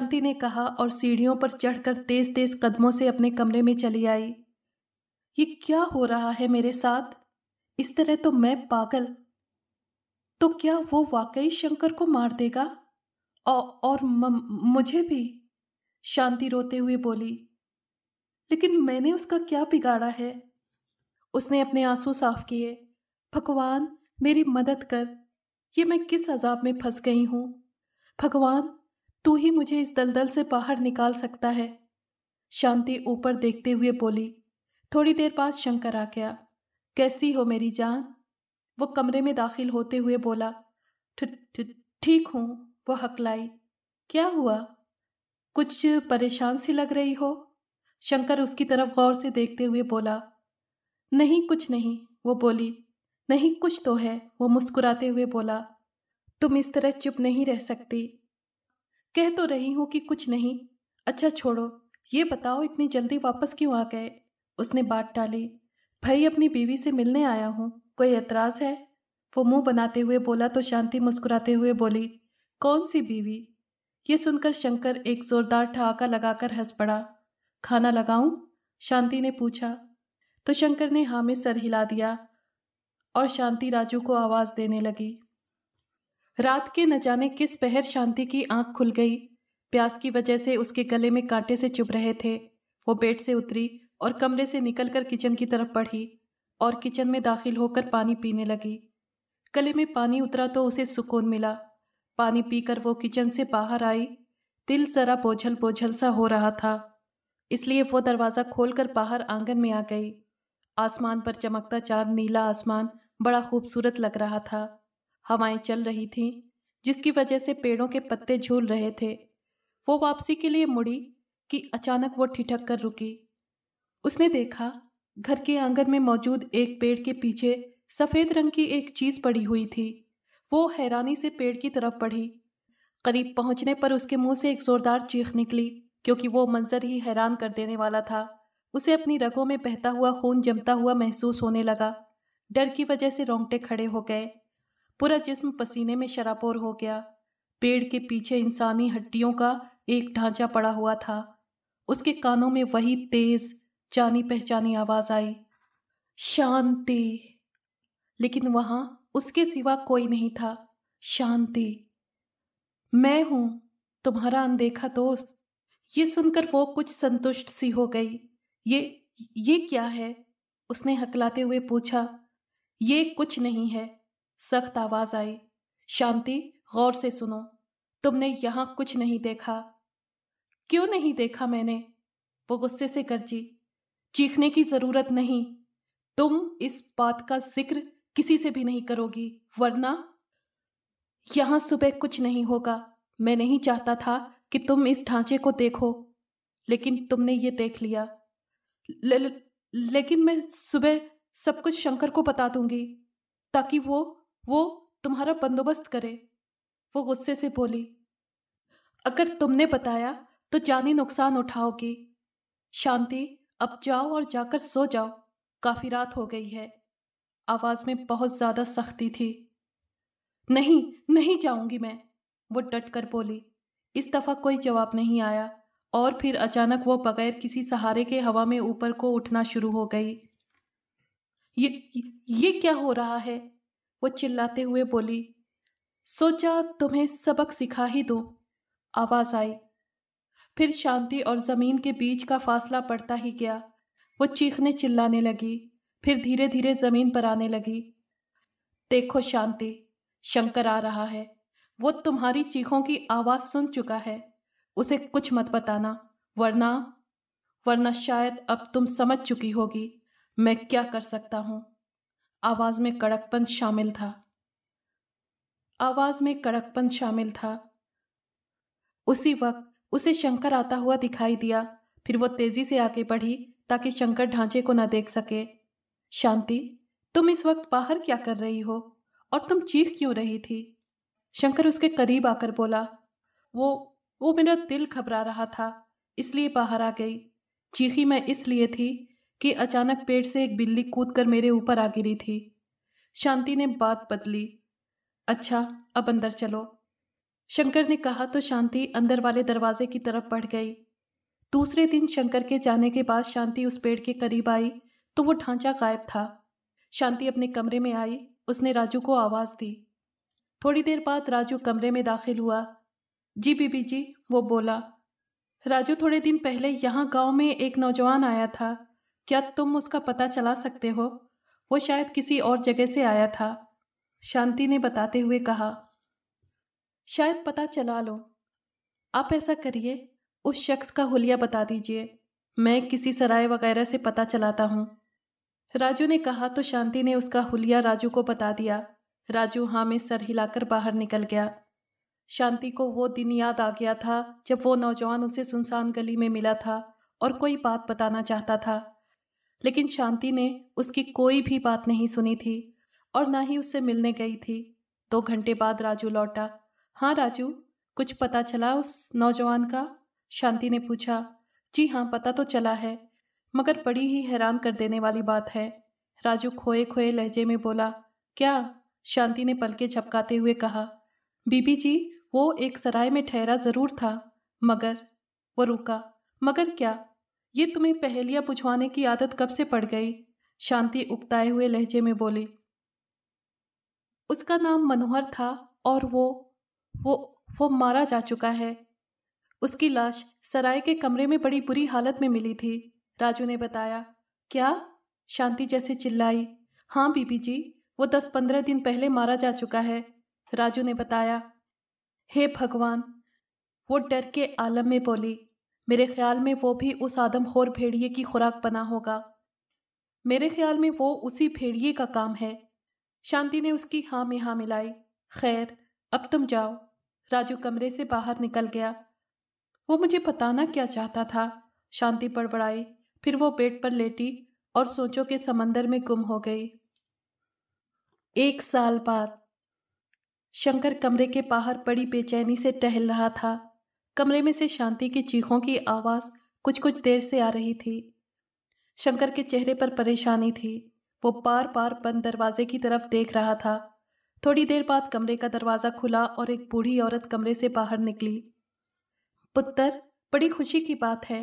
शांति ने कहा और सीढ़ियों पर चढ़कर तेज तेज कदमों से अपने कमरे में चली आई ये क्या हो रहा है मेरे साथ इस तरह तो मैं पागल तो क्या वो वाकई शंकर को मार देगा औ, और म, मुझे भी शांति रोते हुए बोली लेकिन मैंने उसका क्या बिगाड़ा है उसने अपने आंसू साफ किए भगवान मेरी मदद कर ये मैं किस अजाब में फंस गई हूं भगवान तू ही मुझे इस दलदल से बाहर निकाल सकता है शांति ऊपर देखते हुए बोली थोड़ी देर बाद शंकर आ गया कैसी हो मेरी जान वो कमरे में दाखिल होते हुए बोला ठीक हूँ वो हकलाई क्या हुआ कुछ परेशान सी लग रही हो शंकर उसकी तरफ गौर से देखते हुए बोला नहीं कुछ नहीं वो बोली नहीं कुछ तो है वो मुस्कुराते हुए बोला तुम इस तरह चुप नहीं रह सकती कह तो रही हूँ कि कुछ नहीं अच्छा छोड़ो ये बताओ इतनी जल्दी वापस क्यों आ गए उसने बात टाली भाई अपनी बीवी से मिलने आया हूँ कोई एतराज़ है वो मुंह बनाते हुए बोला तो शांति मुस्कुराते हुए बोली कौन सी बीवी ये सुनकर शंकर एक जोरदार ठहाका लगाकर हंस पड़ा खाना लगाऊं शांति ने पूछा तो शंकर ने हामिद सर हिला दिया और शांति राजू को आवाज़ देने लगी रात के न जाने किस पहर शांति की आंख खुल गई प्यास की वजह से उसके गले में कांटे से चुभ रहे थे वो बेड से उतरी और कमरे से निकलकर किचन की तरफ बढ़ी और किचन में दाखिल होकर पानी पीने लगी गले में पानी उतरा तो उसे सुकून मिला पानी पीकर वो किचन से बाहर आई दिल जरा बोझल बोझल सा हो रहा था इसलिए वो दरवाज़ा खोलकर बाहर आंगन में आ गई आसमान पर चमकता चांद नीला आसमान बड़ा खूबसूरत लग रहा था हवाएं चल रही थीं जिसकी वजह से पेड़ों के पत्ते झूल रहे थे वो वापसी के लिए मुड़ी कि अचानक वो ठिठक कर रुकी उसने देखा घर के आंगन में मौजूद एक पेड़ के पीछे सफ़ेद रंग की एक चीज़ पड़ी हुई थी वो हैरानी से पेड़ की तरफ बढ़ी करीब पहुंचने पर उसके मुंह से एक ज़ोरदार चीख निकली क्योंकि वो मंजर ही हैरान कर देने वाला था उसे अपनी रगों में बहता हुआ खून जमता हुआ महसूस होने लगा डर की वजह से रोंगटे खड़े हो गए पूरा जिस्म पसीने में शराबोर हो गया पेड़ के पीछे इंसानी हड्डियों का एक ढांचा पड़ा हुआ था उसके कानों में वही तेज जानी पहचानी आवाज आई शांति लेकिन वहां उसके सिवा कोई नहीं था शांति मैं हूं तुम्हारा अनदेखा दोस्त ये सुनकर वो कुछ संतुष्ट सी हो गई ये ये क्या है उसने हकलाते हुए पूछा ये कुछ नहीं है सख्त आवाज आई शांति गौर से सुनो तुमने यहां कुछ नहीं देखा क्यों नहीं देखा मैंने वो गुस्से से गर्जी चीखने की जरूरत नहीं तुम इस बात का जिक्र किसी से भी नहीं करोगी वरना यहां सुबह कुछ नहीं होगा मैं नहीं चाहता था कि तुम इस ढांचे को देखो लेकिन तुमने ये देख लिया ले, लेकिन मैं सुबह सब कुछ शंकर को बता दूंगी ताकि वो वो तुम्हारा बंदोबस्त करे वो गुस्से से बोली अगर तुमने बताया तो जानी नुकसान उठाओगी शांति अब जाओ और जाकर सो जाओ काफी रात हो गई है आवाज में बहुत ज्यादा सख्ती थी नहीं नहीं जाऊंगी मैं वो डट कर बोली इस दफा कोई जवाब नहीं आया और फिर अचानक वो बगैर किसी सहारे के हवा में ऊपर को उठना शुरू हो गई ये ये क्या हो रहा है वो चिल्लाते हुए बोली सोचा तुम्हें सबक सिखा ही दो आवाज आई फिर शांति और जमीन के बीच का फासला पड़ता ही गया वो चीखने चिल्लाने लगी फिर धीरे धीरे जमीन पर आने लगी देखो शांति शंकर आ रहा है वो तुम्हारी चीखों की आवाज सुन चुका है उसे कुछ मत बताना वरना वरना शायद अब तुम समझ चुकी होगी मैं क्या कर सकता हूं आवाज़ में कड़कपन शामिल था आवाज़ में कड़कपन शामिल था उसी वक्त उसे शंकर आता हुआ दिखाई दिया फिर वो तेजी से आगे बढ़ी ताकि शंकर ढांचे को ना देख सके शांति तुम इस वक्त बाहर क्या कर रही हो और तुम चीख क्यों रही थी शंकर उसके करीब आकर बोला वो वो मेरा दिल घबरा रहा था इसलिए बाहर आ गई चीखी मैं इसलिए थी कि अचानक पेड़ से एक बिल्ली कूद कर मेरे ऊपर आ गिरी थी शांति ने बात बदली अच्छा अब अंदर चलो शंकर ने कहा तो शांति अंदर वाले दरवाजे की तरफ बढ़ गई दूसरे दिन शंकर के जाने के बाद शांति उस पेड़ के करीब आई तो वो ढांचा गायब था शांति अपने कमरे में आई उसने राजू को आवाज़ दी थोड़ी देर बाद राजू कमरे में दाखिल हुआ जी बीबी जी वो बोला राजू थोड़े दिन पहले यहाँ गांव में एक नौजवान आया था क्या तुम उसका पता चला सकते हो वो शायद किसी और जगह से आया था शांति ने बताते हुए कहा शायद पता चला लो आप ऐसा करिए उस शख्स का हुलिया बता दीजिए मैं किसी सराय वगैरह से पता चलाता हूँ राजू ने कहा तो शांति ने उसका हुलिया राजू को बता दिया राजू हाँ में सर हिलाकर बाहर निकल गया शांति को वो दिन याद आ गया था जब वो नौजवान उसे सुनसान गली में मिला था और कोई बात बताना चाहता था लेकिन शांति ने उसकी कोई भी बात नहीं सुनी थी और ना ही उससे मिलने गई थी दो घंटे बाद राजू लौटा हाँ राजू कुछ पता चला उस नौजवान का शांति ने पूछा जी हाँ पता तो चला है मगर बड़ी ही हैरान कर देने वाली बात है राजू खोए खोए लहजे में बोला क्या शांति ने पलके झपकाते हुए कहा बीबी जी वो एक सराय में ठहरा जरूर था मगर वो रुका मगर क्या ये तुम्हें पहेलियां बुझवाने की आदत कब से पड़ गई शांति उगताए हुए लहजे में बोली उसका नाम मनोहर था और वो वो वो मारा जा चुका है उसकी लाश सराय के कमरे में बड़ी बुरी हालत में मिली थी राजू ने बताया क्या शांति जैसे चिल्लाई हाँ बीबी जी वो दस पंद्रह दिन पहले मारा जा चुका है राजू ने बताया हे भगवान वो डर के आलम में बोली मेरे ख्याल में वो भी उस आदमखोर भेड़िए की खुराक बना होगा मेरे ख्याल में वो उसी भेड़िए का काम है शांति ने उसकी हाँ में हाँ मिलाई खैर अब तुम जाओ राजू कमरे से बाहर निकल गया वो मुझे बताना क्या चाहता था शांति पड़बड़ाई फिर वो बेड पर लेटी और सोचों के समंदर में गुम हो गई एक साल बाद शंकर कमरे के बाहर पड़ी बेचैनी से टहल रहा था कमरे में से शांति की चीखों की आवाज़ कुछ कुछ देर से आ रही थी शंकर के चेहरे पर परेशानी थी वो पार पार बंद दरवाजे की तरफ देख रहा था थोड़ी देर बाद कमरे का दरवाज़ा खुला और एक बूढ़ी औरत कमरे से बाहर निकली पुत्र बड़ी खुशी की बात है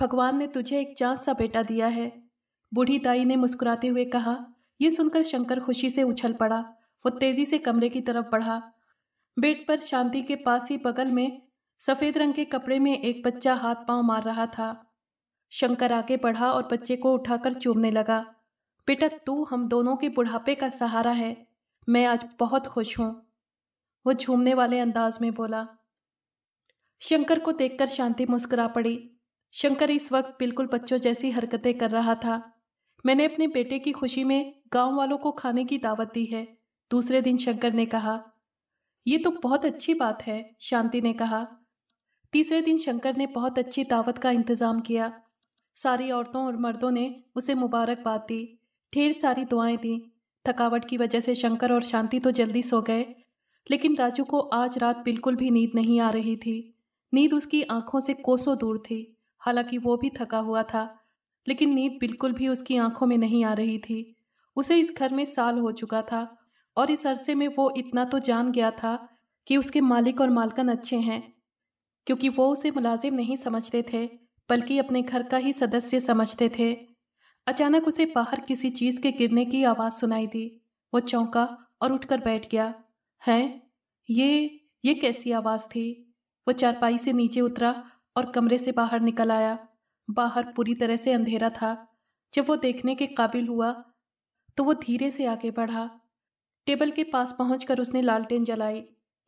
भगवान ने तुझे एक चांद सा बेटा दिया है बूढ़ी ताई ने मुस्कुराते हुए कहा यह सुनकर शंकर खुशी से उछल पड़ा वो तेजी से कमरे की तरफ बढ़ा बेड पर शांति के पास ही बगल में सफेद रंग के कपड़े में एक बच्चा हाथ पांव मार रहा था शंकर आगे बढ़ा और बच्चे को उठाकर चूमने लगा बेटा तू हम दोनों के बुढ़ापे का सहारा है मैं आज बहुत खुश हूं वो झूमने वाले अंदाज में बोला शंकर को देखकर शांति मुस्कुरा पड़ी शंकर इस वक्त बिल्कुल बच्चों जैसी हरकतें कर रहा था मैंने अपने बेटे की खुशी में गांव वालों को खाने की दावत दी है दूसरे दिन शंकर ने कहा यह तो बहुत अच्छी बात है शांति ने कहा तीसरे दिन शंकर ने बहुत अच्छी दावत का इंतज़ाम किया सारी औरतों और मर्दों ने उसे मुबारकबाद दी ढेर सारी दुआएं दी थकावट की वजह से शंकर और शांति तो जल्दी सो गए लेकिन राजू को आज रात बिल्कुल भी नींद नहीं आ रही थी नींद उसकी आंखों से कोसों दूर थी हालांकि वो भी थका हुआ था लेकिन नींद बिल्कुल भी उसकी आंखों में नहीं आ रही थी उसे इस घर में साल हो चुका था और इस अरसे में वो इतना तो जान गया था कि उसके मालिक और मालकन अच्छे हैं क्योंकि वो उसे मुलाजिम नहीं समझते थे बल्कि अपने घर का ही सदस्य समझते थे अचानक उसे बाहर किसी चीज के गिरने की आवाज सुनाई दी वो चौंका और उठकर बैठ गया है ये ये कैसी आवाज थी वो चारपाई से नीचे उतरा और कमरे से बाहर निकल आया बाहर पूरी तरह से अंधेरा था जब वो देखने के काबिल हुआ तो वो धीरे से आगे बढ़ा टेबल के पास पहुंचकर उसने लालटेन जलाई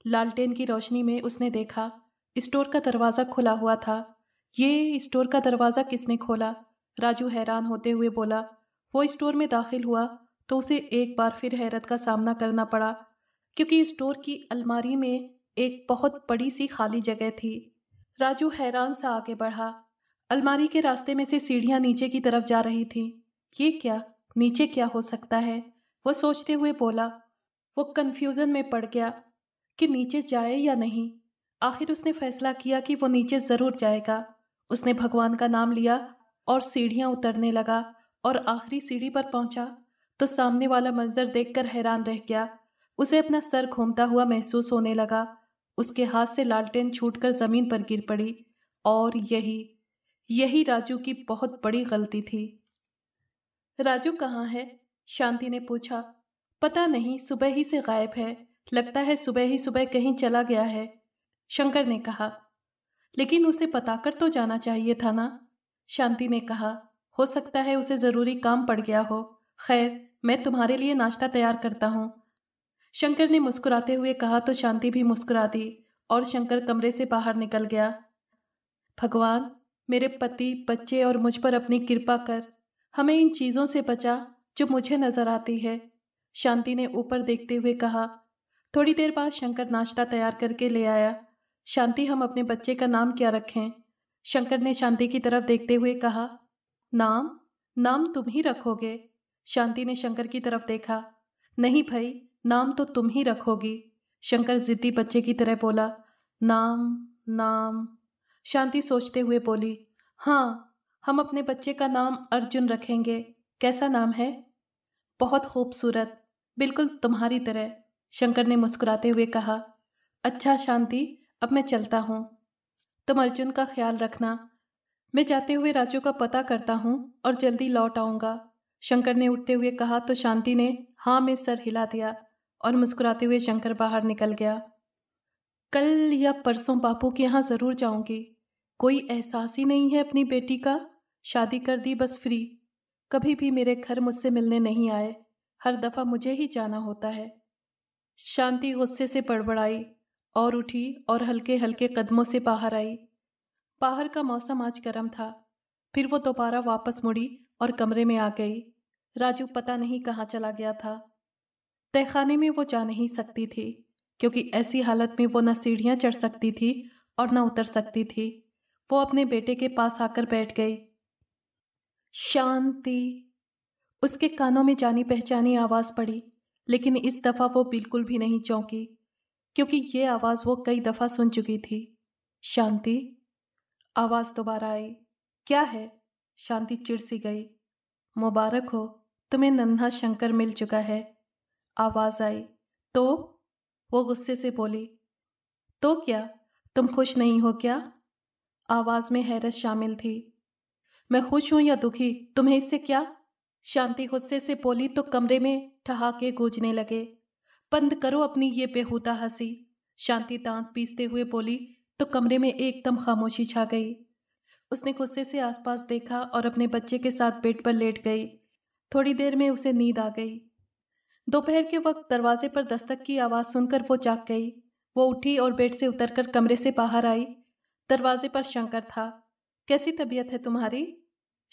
लालटेन की रोशनी में उसने देखा स्टोर का दरवाज़ा खुला हुआ था ये स्टोर का दरवाज़ा किसने खोला राजू हैरान होते हुए बोला वो स्टोर में दाखिल हुआ तो उसे एक बार फिर हैरत का सामना करना पड़ा क्योंकि स्टोर की अलमारी में एक बहुत बड़ी सी खाली जगह थी राजू हैरान सा आगे बढ़ा अलमारी के रास्ते में से सीढ़ियां नीचे की तरफ जा रही थीं। ये क्या नीचे क्या हो सकता है वो सोचते हुए बोला वो कन्फ्यूज़न में पड़ गया कि नीचे जाए या नहीं आखिर उसने फैसला किया कि वो नीचे ज़रूर जाएगा उसने भगवान का नाम लिया और सीढ़ियां उतरने लगा और आखिरी सीढ़ी पर पहुंचा तो सामने वाला मंजर देखकर हैरान रह गया उसे अपना सर घूमता हुआ महसूस होने लगा उसके हाथ से लालटेन छूटकर ज़मीन पर गिर पड़ी और यही यही राजू की बहुत बड़ी गलती थी राजू कहाँ है शांति ने पूछा पता नहीं सुबह ही से गायब है लगता है सुबह ही सुबह कहीं चला गया है शंकर ने कहा लेकिन उसे पता कर तो जाना चाहिए था ना शांति ने कहा हो सकता है उसे ज़रूरी काम पड़ गया हो खैर मैं तुम्हारे लिए नाश्ता तैयार करता हूँ शंकर ने मुस्कुराते हुए कहा तो शांति भी मुस्कुरा दी और शंकर कमरे से बाहर निकल गया भगवान मेरे पति बच्चे और मुझ पर अपनी कृपा कर हमें इन चीज़ों से बचा जो मुझे नज़र आती है शांति ने ऊपर देखते हुए कहा थोड़ी देर बाद शंकर नाश्ता तैयार करके ले आया शांति हम अपने बच्चे का नाम क्या रखें शंकर ने शांति की तरफ देखते हुए कहा नाम नाम तुम ही रखोगे शांति ने शंकर की तरफ देखा नहीं भाई नाम तो तुम ही रखोगी शंकर जिद्दी बच्चे की तरह बोला नाम नाम शांति सोचते हुए बोली हाँ हम अपने बच्चे का नाम अर्जुन रखेंगे कैसा नाम है बहुत खूबसूरत बिल्कुल तुम्हारी तरह शंकर ने मुस्कुराते हुए कहा अच्छा शांति अब मैं चलता हूँ तुम अर्जुन का ख्याल रखना मैं जाते हुए राजू का पता करता हूँ और जल्दी लौट आऊंगा शंकर ने उठते हुए कहा तो शांति ने हाँ में सर हिला दिया और मुस्कुराते हुए शंकर बाहर निकल गया कल या परसों बापू के यहाँ ज़रूर जाऊंगी कोई एहसास ही नहीं है अपनी बेटी का शादी कर दी बस फ्री कभी भी मेरे घर मुझसे मिलने नहीं आए हर दफ़ा मुझे ही जाना होता है शांति गुस्से से बड़बड़ाई और उठी और हल्के हल्के कदमों से बाहर आई बाहर का मौसम आज गर्म था फिर वो दोबारा वापस मुड़ी और कमरे में आ गई राजू पता नहीं कहाँ चला गया था तहखाने में वो जा नहीं सकती थी क्योंकि ऐसी हालत में वो न सीढ़ियाँ चढ़ सकती थी और न उतर सकती थी वो अपने बेटे के पास आकर बैठ गई शांति उसके कानों में जानी पहचानी आवाज़ पड़ी लेकिन इस दफ़ा वो बिल्कुल भी नहीं चौंकी क्योंकि ये आवाज़ वो कई दफ़ा सुन चुकी थी शांति आवाज़ दोबारा आई क्या है शांति चिड़ सी गई मुबारक हो तुम्हें नन्हा शंकर मिल चुका है आवाज़ आई तो वो गुस्से से बोली तो क्या तुम खुश नहीं हो क्या आवाज़ में हैरत शामिल थी मैं खुश हूं या दुखी तुम्हें इससे क्या शांति गुस्से से बोली तो कमरे में ठहाके गूंजने लगे बंद करो अपनी ये बेहूदा हंसी शांति दांत पीसते हुए बोली तो कमरे में एकदम खामोशी छा गई उसने गुस्से से आसपास देखा और अपने बच्चे के साथ बेड पर लेट गई थोड़ी देर में उसे नींद आ गई दोपहर के वक्त दरवाजे पर दस्तक की आवाज़ सुनकर वो जाग गई वो उठी और बेड से उतरकर कमरे से बाहर आई दरवाजे पर शंकर था कैसी तबीयत है तुम्हारी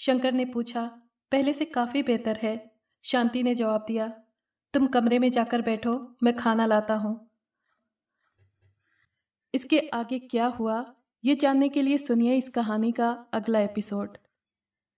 शंकर ने पूछा पहले से काफ़ी बेहतर है शांति ने जवाब दिया तुम कमरे में जाकर बैठो मैं खाना लाता हूँ इसके आगे क्या हुआ ये जानने के लिए सुनिए इस कहानी का अगला एपिसोड